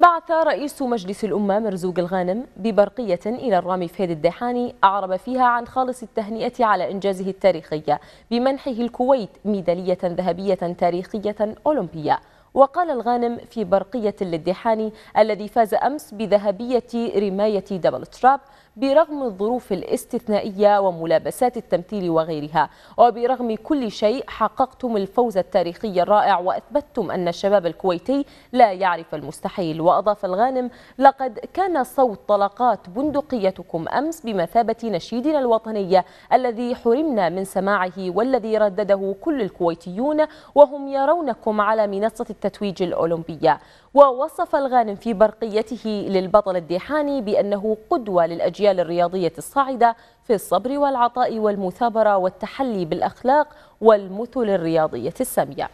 بعث رئيس مجلس الأمة مرزوق الغانم ببرقية إلى الرامي فهد الدحاني أعرب فيها عن خالص التهنئة على إنجازه التاريخي بمنحه الكويت ميدالية ذهبية تاريخية أولمبية وقال الغانم في برقية للدحاني الذي فاز أمس بذهبية رماية دبل تراب برغم الظروف الاستثنائية وملابسات التمثيل وغيرها وبرغم كل شيء حققتم الفوز التاريخي الرائع وأثبتتم أن الشباب الكويتي لا يعرف المستحيل وأضاف الغانم لقد كان صوت طلقات بندقيتكم أمس بمثابة نشيدنا الوطني الذي حرمنا من سماعه والذي ردده كل الكويتيون وهم يرونكم على منصة التتويج الأولمبية ووصف الغانم في برقيته للبطل الديحاني بأنه قدوة للأجيال الأجيال الرياضية الصاعدة في الصبر والعطاء والمثابرة والتحلي بالأخلاق والمثل الرياضية السامية